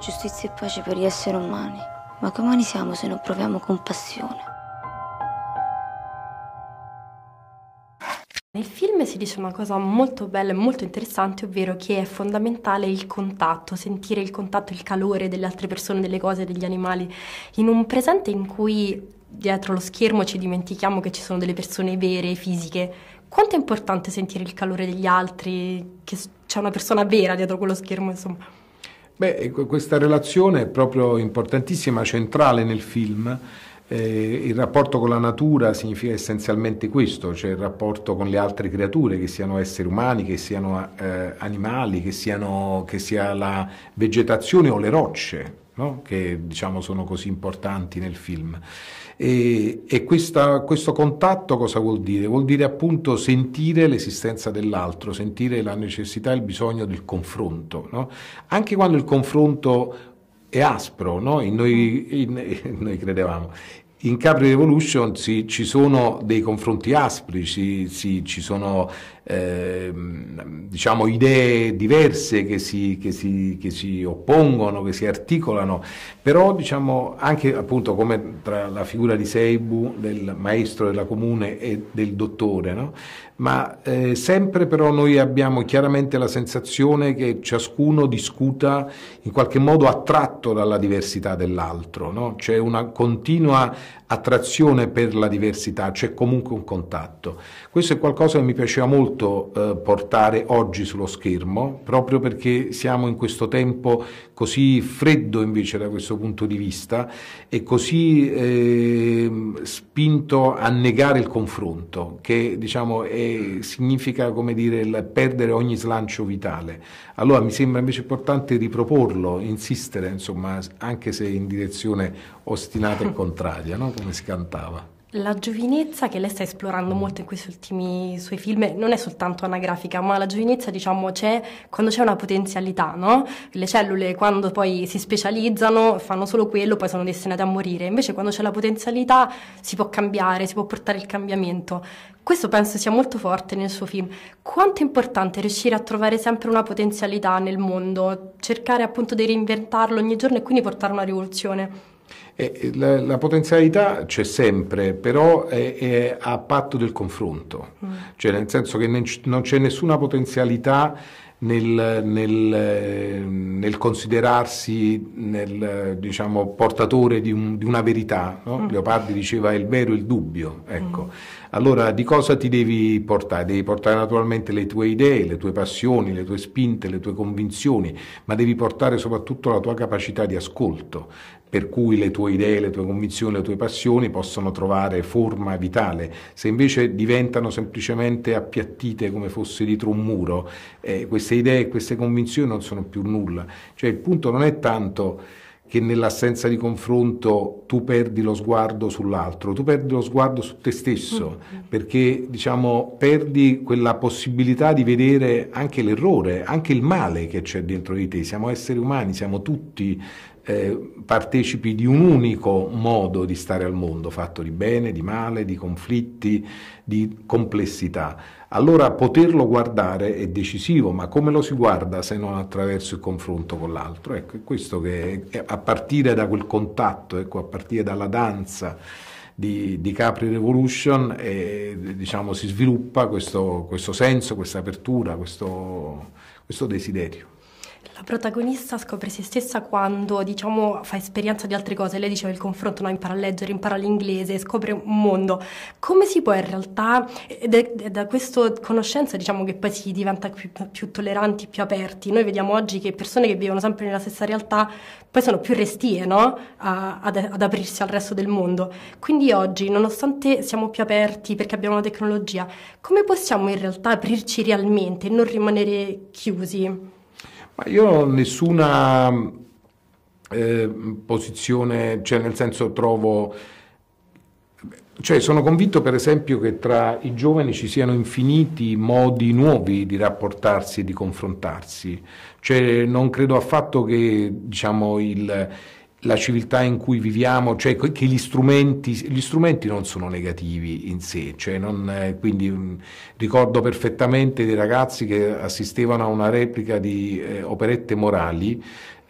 giustizia e pace per gli esseri umani. Ma che umani siamo se non proviamo compassione? Nel film si dice una cosa molto bella e molto interessante, ovvero che è fondamentale il contatto, sentire il contatto, il calore delle altre persone, delle cose, degli animali, in un presente in cui dietro lo schermo ci dimentichiamo che ci sono delle persone vere, fisiche. Quanto è importante sentire il calore degli altri, che c'è una persona vera dietro quello schermo, insomma. Beh, questa relazione è proprio importantissima, centrale nel film. Eh, il rapporto con la natura significa essenzialmente questo, cioè il rapporto con le altre creature, che siano esseri umani, che siano eh, animali, che, siano, che sia la vegetazione o le rocce no? che diciamo sono così importanti nel film. E, e questa, questo contatto cosa vuol dire? Vuol dire appunto sentire l'esistenza dell'altro, sentire la necessità e il bisogno del confronto, no? anche quando il confronto è aspro, no? in noi, in, noi credevamo. In Capri Revolution si, ci sono dei confronti aspri, ci, si, ci sono eh, diciamo, idee diverse che si, che, si, che si, oppongono, che si articolano, però diciamo, anche appunto come tra la figura di Seibu, del maestro della comune e del dottore, no? ma eh, sempre però noi abbiamo chiaramente la sensazione che ciascuno discuta in qualche modo attratto dalla diversità dell'altro, no? c'è una continua attrazione per la diversità, c'è comunque un contatto. Questo è qualcosa che mi piaceva molto eh, portare oggi sullo schermo, proprio perché siamo in questo tempo così freddo invece da questo punto di vista e così eh, spinto a negare il confronto, che diciamo, è, significa come dire, perdere ogni slancio vitale. Allora mi sembra invece importante riproporlo, insistere, insomma, anche se in direzione ostinata e contraria. No? come si cantava. La giovinezza che lei sta esplorando mm. molto in questi ultimi suoi film non è soltanto anagrafica, ma la giovinezza diciamo c'è quando c'è una potenzialità, no? Le cellule quando poi si specializzano fanno solo quello, poi sono destinate a morire. Invece quando c'è la potenzialità si può cambiare, si può portare il cambiamento. Questo penso sia molto forte nel suo film. Quanto è importante riuscire a trovare sempre una potenzialità nel mondo, cercare appunto di reinventarlo ogni giorno e quindi portare una rivoluzione? Eh, la, la, potenzialità c'è sempre, però è, è a patto del confronto, mm. cioè nel senso che ne, non c'è nessuna potenzialità nel, nel, nel, considerarsi nel, diciamo, portatore di, un, di, una verità. No? Mm. Leopardi diceva il vero e il dubbio. Ecco. Mm. Allora di cosa ti devi portare? Devi portare naturalmente le tue idee, le tue passioni, le tue spinte, le tue convinzioni, ma devi portare soprattutto la tua capacità di ascolto, per cui le tue idee, le tue convinzioni, le tue passioni possono trovare forma vitale. Se invece diventano semplicemente appiattite come fosse dietro un muro, eh, queste idee e queste convinzioni non sono più nulla. Cioè il punto non è tanto che nell'assenza di confronto tu perdi lo sguardo sull'altro, tu perdi lo sguardo su te stesso, mm-hmm. perché diciamo perdi quella possibilità di vedere anche l'errore, anche il male che c'è dentro di te. Siamo esseri umani, siamo tutti eh, partecipi di un unico modo di stare al mondo, fatto di bene, di male, di conflitti, di complessità. Allora poterlo guardare è decisivo, ma come lo si guarda se non attraverso il confronto con l'altro? Ecco, è questo che è, a partire da quel contatto, ecco, a partire dalla danza di, di Capri Revolution, eh, diciamo, si sviluppa questo, questo, senso, questa apertura, questo, questo desiderio. La protagonista scopre se stessa quando, diciamo, fa esperienza di altre cose. Lei diceva il confronto, no? impara a leggere, impara l'inglese, scopre un mondo. Come si può in realtà, ed è, da questa conoscenza, diciamo, che poi si diventa più, più, tolleranti, più aperti. Noi vediamo oggi che persone che vivono sempre nella stessa realtà poi sono più restie, no? a, ad, ad aprirsi al resto del mondo. Quindi oggi, nonostante siamo più aperti perché abbiamo la tecnologia, come possiamo in realtà aprirci realmente e non rimanere chiusi? Ma io non ho nessuna eh, posizione, cioè nel senso trovo... Cioè sono convinto per esempio che tra i giovani ci siano infiniti modi nuovi di rapportarsi e di confrontarsi, cioè non credo affatto che diciamo, il, la civiltà in cui viviamo, cioè che gli strumenti, gli strumenti non sono negativi in sé, cioè non, eh, quindi mm, ricordo perfettamente dei ragazzi che assistevano a una replica di eh, operette morali,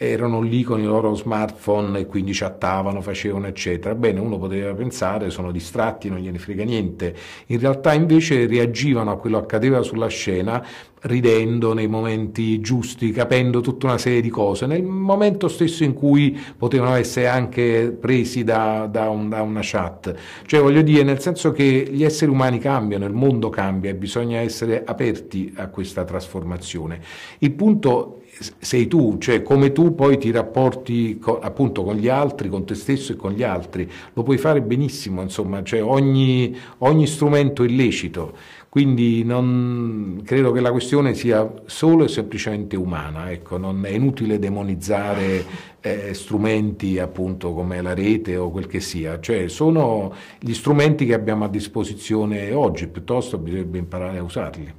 erano lì con i loro smartphone e quindi chattavano, facevano eccetera. Bene, uno poteva pensare sono distratti, non gliene frega niente. In realtà invece reagivano a quello che accadeva sulla scena ridendo nei momenti giusti, capendo tutta una serie di cose, nel momento stesso in cui potevano essere anche presi da, da, un, da, una chat. Cioè voglio dire, nel senso che gli esseri umani cambiano, il mondo cambia e bisogna essere aperti a questa trasformazione. Il punto sei tu, cioè come tu poi ti rapporti con, appunto con gli altri, con te stesso e con gli altri, lo puoi fare benissimo, insomma, cioè ogni, ogni strumento illecito quindi non, credo che la questione sia solo e semplicemente umana, ecco, non è inutile demonizzare eh, strumenti appunto come la rete o quel che sia, cioè sono gli strumenti che abbiamo a disposizione oggi, piuttosto bisognerebbe imparare a usarli.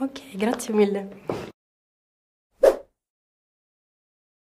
Ok, grazie mille.